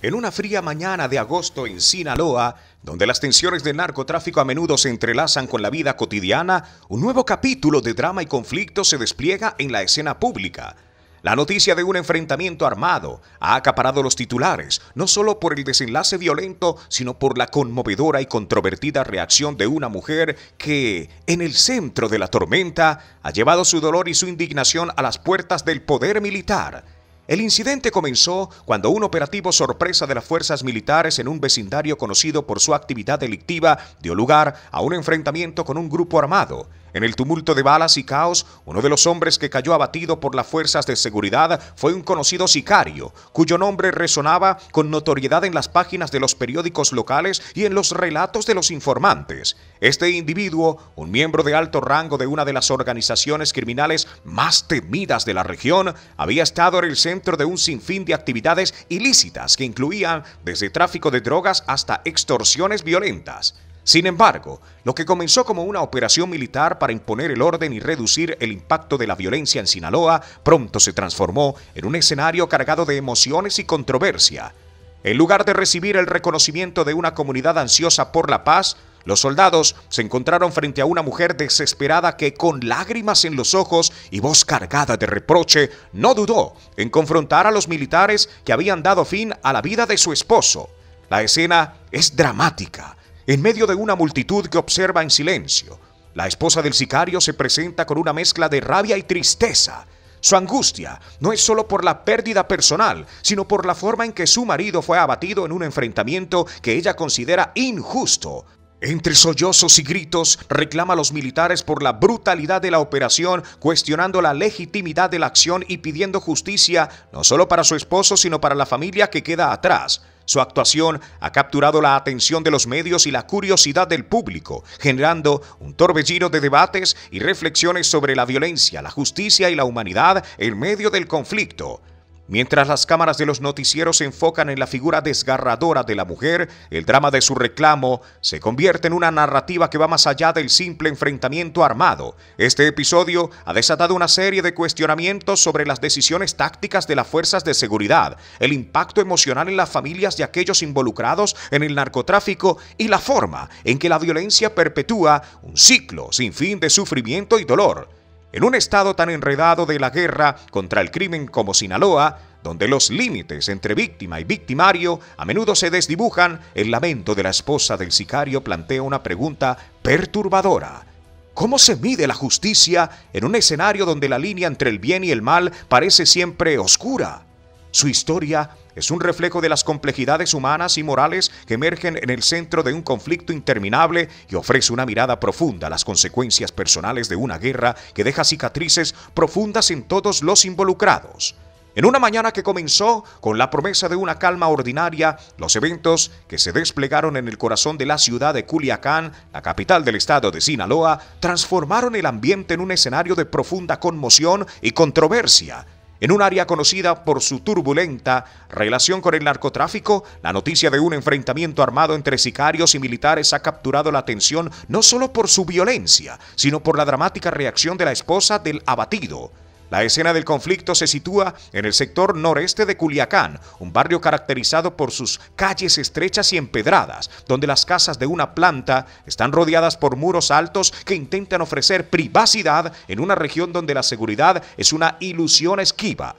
En una fría mañana de agosto en Sinaloa, donde las tensiones de narcotráfico a menudo se entrelazan con la vida cotidiana, un nuevo capítulo de drama y conflicto se despliega en la escena pública. La noticia de un enfrentamiento armado ha acaparado los titulares, no solo por el desenlace violento, sino por la conmovedora y controvertida reacción de una mujer que, en el centro de la tormenta, ha llevado su dolor y su indignación a las puertas del poder militar. El incidente comenzó cuando un operativo sorpresa de las fuerzas militares en un vecindario conocido por su actividad delictiva dio lugar a un enfrentamiento con un grupo armado. En el tumulto de balas y caos, uno de los hombres que cayó abatido por las fuerzas de seguridad fue un conocido sicario, cuyo nombre resonaba con notoriedad en las páginas de los periódicos locales y en los relatos de los informantes. Este individuo, un miembro de alto rango de una de las organizaciones criminales más temidas de la región, había estado en el centro de un sinfín de actividades ilícitas que incluían desde tráfico de drogas hasta extorsiones violentas. Sin embargo, lo que comenzó como una operación militar para imponer el orden y reducir el impacto de la violencia en Sinaloa pronto se transformó en un escenario cargado de emociones y controversia. En lugar de recibir el reconocimiento de una comunidad ansiosa por la paz, los soldados se encontraron frente a una mujer desesperada que con lágrimas en los ojos y voz cargada de reproche no dudó en confrontar a los militares que habían dado fin a la vida de su esposo. La escena es dramática en medio de una multitud que observa en silencio. La esposa del sicario se presenta con una mezcla de rabia y tristeza. Su angustia no es solo por la pérdida personal, sino por la forma en que su marido fue abatido en un enfrentamiento que ella considera injusto. Entre sollozos y gritos, reclama a los militares por la brutalidad de la operación, cuestionando la legitimidad de la acción y pidiendo justicia no solo para su esposo, sino para la familia que queda atrás. Su actuación ha capturado la atención de los medios y la curiosidad del público, generando un torbellino de debates y reflexiones sobre la violencia, la justicia y la humanidad en medio del conflicto. Mientras las cámaras de los noticieros se enfocan en la figura desgarradora de la mujer, el drama de su reclamo se convierte en una narrativa que va más allá del simple enfrentamiento armado. Este episodio ha desatado una serie de cuestionamientos sobre las decisiones tácticas de las fuerzas de seguridad, el impacto emocional en las familias de aquellos involucrados en el narcotráfico y la forma en que la violencia perpetúa un ciclo sin fin de sufrimiento y dolor en un estado tan enredado de la guerra contra el crimen como Sinaloa, donde los límites entre víctima y victimario a menudo se desdibujan, el lamento de la esposa del sicario plantea una pregunta perturbadora. ¿Cómo se mide la justicia en un escenario donde la línea entre el bien y el mal parece siempre oscura? Su historia es un reflejo de las complejidades humanas y morales que emergen en el centro de un conflicto interminable y ofrece una mirada profunda a las consecuencias personales de una guerra que deja cicatrices profundas en todos los involucrados. En una mañana que comenzó con la promesa de una calma ordinaria, los eventos que se desplegaron en el corazón de la ciudad de Culiacán, la capital del estado de Sinaloa, transformaron el ambiente en un escenario de profunda conmoción y controversia en un área conocida por su turbulenta relación con el narcotráfico, la noticia de un enfrentamiento armado entre sicarios y militares ha capturado la atención no solo por su violencia, sino por la dramática reacción de la esposa del abatido. La escena del conflicto se sitúa en el sector noreste de Culiacán, un barrio caracterizado por sus calles estrechas y empedradas, donde las casas de una planta están rodeadas por muros altos que intentan ofrecer privacidad en una región donde la seguridad es una ilusión esquiva.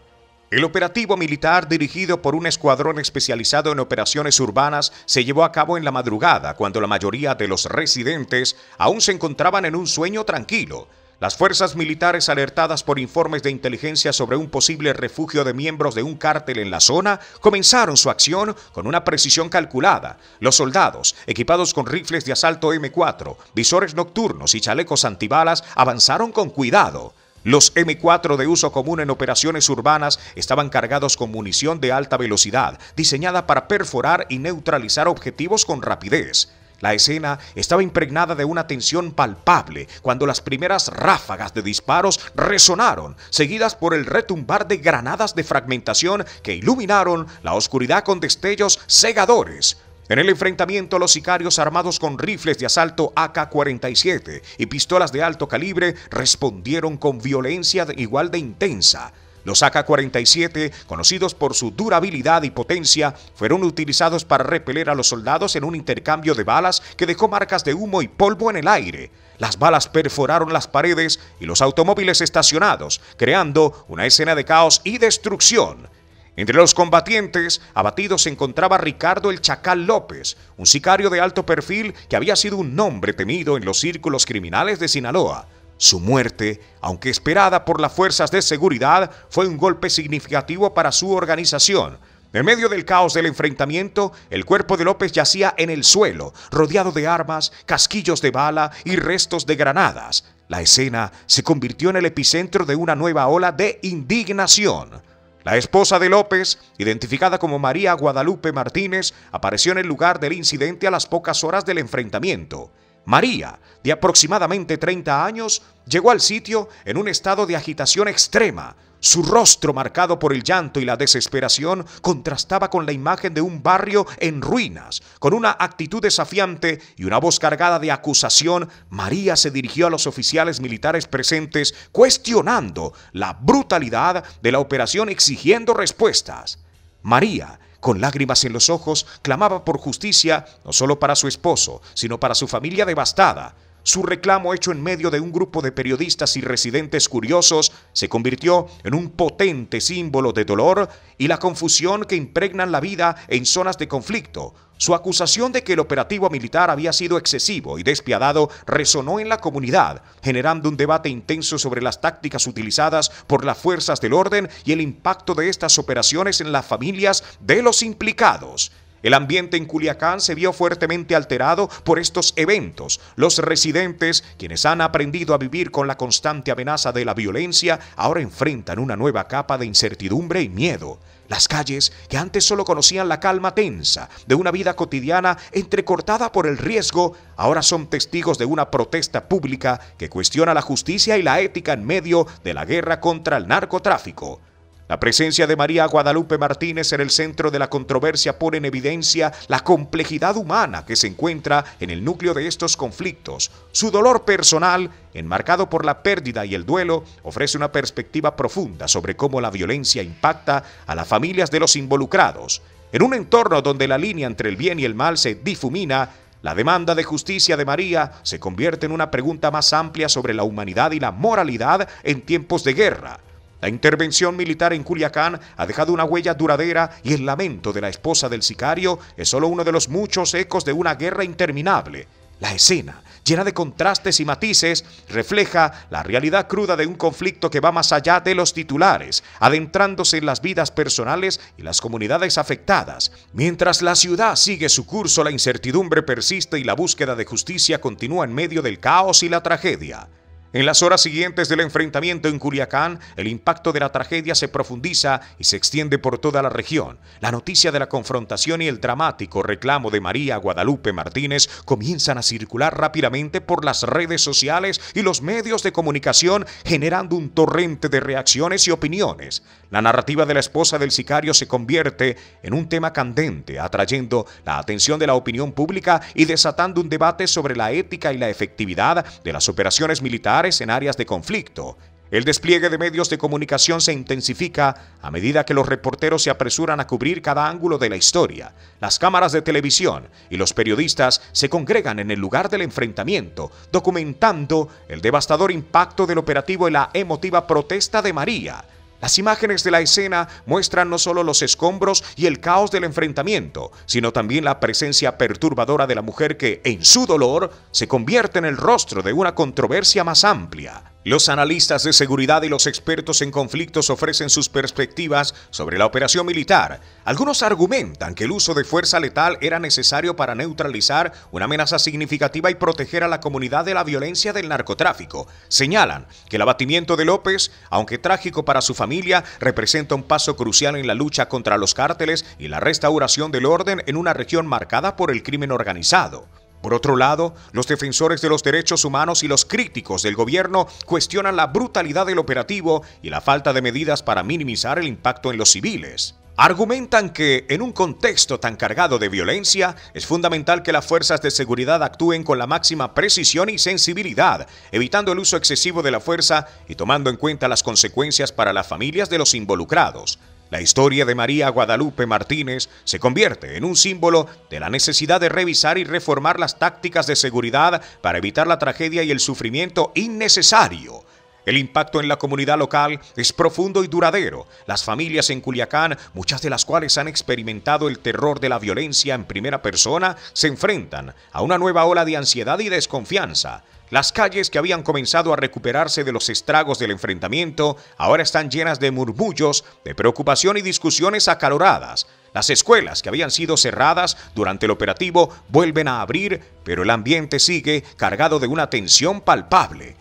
El operativo militar dirigido por un escuadrón especializado en operaciones urbanas se llevó a cabo en la madrugada, cuando la mayoría de los residentes aún se encontraban en un sueño tranquilo. Las fuerzas militares alertadas por informes de inteligencia sobre un posible refugio de miembros de un cártel en la zona comenzaron su acción con una precisión calculada. Los soldados, equipados con rifles de asalto M4, visores nocturnos y chalecos antibalas, avanzaron con cuidado. Los M4 de uso común en operaciones urbanas estaban cargados con munición de alta velocidad, diseñada para perforar y neutralizar objetivos con rapidez. La escena estaba impregnada de una tensión palpable cuando las primeras ráfagas de disparos resonaron, seguidas por el retumbar de granadas de fragmentación que iluminaron la oscuridad con destellos cegadores. En el enfrentamiento, los sicarios armados con rifles de asalto AK-47 y pistolas de alto calibre respondieron con violencia igual de intensa. Los AK-47, conocidos por su durabilidad y potencia, fueron utilizados para repeler a los soldados en un intercambio de balas que dejó marcas de humo y polvo en el aire. Las balas perforaron las paredes y los automóviles estacionados, creando una escena de caos y destrucción. Entre los combatientes abatidos se encontraba Ricardo el Chacal López, un sicario de alto perfil que había sido un nombre temido en los círculos criminales de Sinaloa. Su muerte, aunque esperada por las fuerzas de seguridad, fue un golpe significativo para su organización. En medio del caos del enfrentamiento, el cuerpo de López yacía en el suelo, rodeado de armas, casquillos de bala y restos de granadas. La escena se convirtió en el epicentro de una nueva ola de indignación. La esposa de López, identificada como María Guadalupe Martínez, apareció en el lugar del incidente a las pocas horas del enfrentamiento. María, de aproximadamente 30 años, llegó al sitio en un estado de agitación extrema. Su rostro marcado por el llanto y la desesperación contrastaba con la imagen de un barrio en ruinas. Con una actitud desafiante y una voz cargada de acusación, María se dirigió a los oficiales militares presentes cuestionando la brutalidad de la operación exigiendo respuestas. María con lágrimas en los ojos, clamaba por justicia no solo para su esposo, sino para su familia devastada, su reclamo hecho en medio de un grupo de periodistas y residentes curiosos se convirtió en un potente símbolo de dolor y la confusión que impregnan la vida en zonas de conflicto. Su acusación de que el operativo militar había sido excesivo y despiadado resonó en la comunidad, generando un debate intenso sobre las tácticas utilizadas por las fuerzas del orden y el impacto de estas operaciones en las familias de los implicados. El ambiente en Culiacán se vio fuertemente alterado por estos eventos. Los residentes, quienes han aprendido a vivir con la constante amenaza de la violencia, ahora enfrentan una nueva capa de incertidumbre y miedo. Las calles, que antes solo conocían la calma tensa de una vida cotidiana entrecortada por el riesgo, ahora son testigos de una protesta pública que cuestiona la justicia y la ética en medio de la guerra contra el narcotráfico. La presencia de María Guadalupe Martínez en el centro de la controversia pone en evidencia la complejidad humana que se encuentra en el núcleo de estos conflictos. Su dolor personal, enmarcado por la pérdida y el duelo, ofrece una perspectiva profunda sobre cómo la violencia impacta a las familias de los involucrados. En un entorno donde la línea entre el bien y el mal se difumina, la demanda de justicia de María se convierte en una pregunta más amplia sobre la humanidad y la moralidad en tiempos de guerra. La intervención militar en Culiacán ha dejado una huella duradera y el lamento de la esposa del sicario es solo uno de los muchos ecos de una guerra interminable. La escena, llena de contrastes y matices, refleja la realidad cruda de un conflicto que va más allá de los titulares, adentrándose en las vidas personales y las comunidades afectadas. Mientras la ciudad sigue su curso, la incertidumbre persiste y la búsqueda de justicia continúa en medio del caos y la tragedia. En las horas siguientes del enfrentamiento en Culiacán, el impacto de la tragedia se profundiza y se extiende por toda la región. La noticia de la confrontación y el dramático reclamo de María Guadalupe Martínez comienzan a circular rápidamente por las redes sociales y los medios de comunicación, generando un torrente de reacciones y opiniones. La narrativa de la esposa del sicario se convierte en un tema candente, atrayendo la atención de la opinión pública y desatando un debate sobre la ética y la efectividad de las operaciones militares en áreas de conflicto. El despliegue de medios de comunicación se intensifica a medida que los reporteros se apresuran a cubrir cada ángulo de la historia. Las cámaras de televisión y los periodistas se congregan en el lugar del enfrentamiento, documentando el devastador impacto del operativo y la emotiva protesta de María. Las imágenes de la escena muestran no solo los escombros y el caos del enfrentamiento, sino también la presencia perturbadora de la mujer que, en su dolor, se convierte en el rostro de una controversia más amplia. Los analistas de seguridad y los expertos en conflictos ofrecen sus perspectivas sobre la operación militar. Algunos argumentan que el uso de fuerza letal era necesario para neutralizar una amenaza significativa y proteger a la comunidad de la violencia del narcotráfico. Señalan que el abatimiento de López, aunque trágico para su familia, representa un paso crucial en la lucha contra los cárteles y la restauración del orden en una región marcada por el crimen organizado. Por otro lado, los defensores de los derechos humanos y los críticos del gobierno cuestionan la brutalidad del operativo y la falta de medidas para minimizar el impacto en los civiles. Argumentan que, en un contexto tan cargado de violencia, es fundamental que las fuerzas de seguridad actúen con la máxima precisión y sensibilidad, evitando el uso excesivo de la fuerza y tomando en cuenta las consecuencias para las familias de los involucrados. La historia de María Guadalupe Martínez se convierte en un símbolo de la necesidad de revisar y reformar las tácticas de seguridad para evitar la tragedia y el sufrimiento innecesario. El impacto en la comunidad local es profundo y duradero. Las familias en Culiacán, muchas de las cuales han experimentado el terror de la violencia en primera persona, se enfrentan a una nueva ola de ansiedad y desconfianza. Las calles que habían comenzado a recuperarse de los estragos del enfrentamiento ahora están llenas de murmullos, de preocupación y discusiones acaloradas. Las escuelas que habían sido cerradas durante el operativo vuelven a abrir, pero el ambiente sigue cargado de una tensión palpable.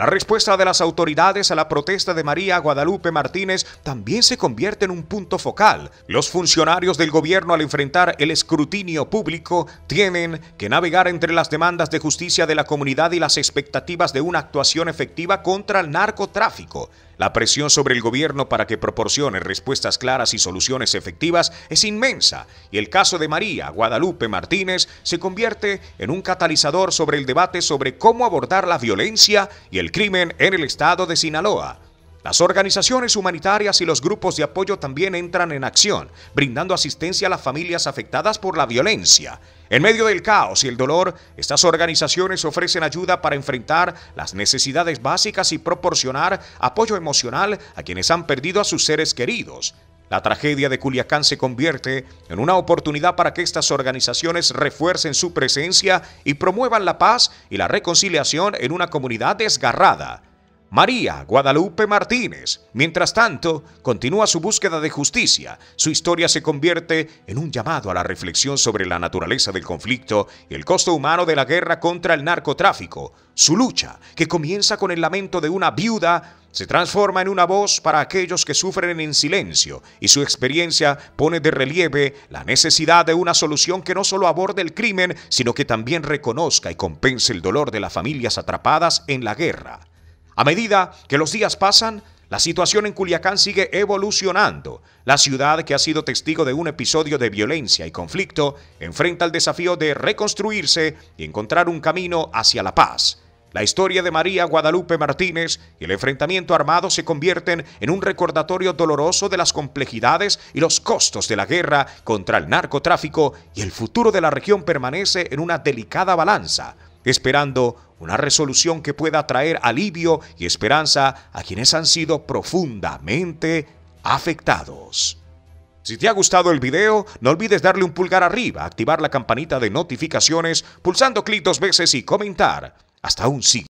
La respuesta de las autoridades a la protesta de María Guadalupe Martínez también se convierte en un punto focal. Los funcionarios del gobierno al enfrentar el escrutinio público tienen que navegar entre las demandas de justicia de la comunidad y las expectativas de una actuación efectiva contra el narcotráfico. La presión sobre el gobierno para que proporcione respuestas claras y soluciones efectivas es inmensa y el caso de María Guadalupe Martínez se convierte en un catalizador sobre el debate sobre cómo abordar la violencia y el crimen en el estado de Sinaloa. Las organizaciones humanitarias y los grupos de apoyo también entran en acción, brindando asistencia a las familias afectadas por la violencia. En medio del caos y el dolor, estas organizaciones ofrecen ayuda para enfrentar las necesidades básicas y proporcionar apoyo emocional a quienes han perdido a sus seres queridos. La tragedia de Culiacán se convierte en una oportunidad para que estas organizaciones refuercen su presencia y promuevan la paz y la reconciliación en una comunidad desgarrada. María Guadalupe Martínez. Mientras tanto, continúa su búsqueda de justicia. Su historia se convierte en un llamado a la reflexión sobre la naturaleza del conflicto y el costo humano de la guerra contra el narcotráfico. Su lucha, que comienza con el lamento de una viuda, se transforma en una voz para aquellos que sufren en silencio y su experiencia pone de relieve la necesidad de una solución que no solo aborde el crimen, sino que también reconozca y compense el dolor de las familias atrapadas en la guerra. A medida que los días pasan, la situación en Culiacán sigue evolucionando. La ciudad, que ha sido testigo de un episodio de violencia y conflicto, enfrenta el desafío de reconstruirse y encontrar un camino hacia la paz. La historia de María Guadalupe Martínez y el enfrentamiento armado se convierten en un recordatorio doloroso de las complejidades y los costos de la guerra contra el narcotráfico y el futuro de la región permanece en una delicada balanza esperando una resolución que pueda traer alivio y esperanza a quienes han sido profundamente afectados. Si te ha gustado el video, no olvides darle un pulgar arriba, activar la campanita de notificaciones, pulsando clic dos veces y comentar. Hasta un sí.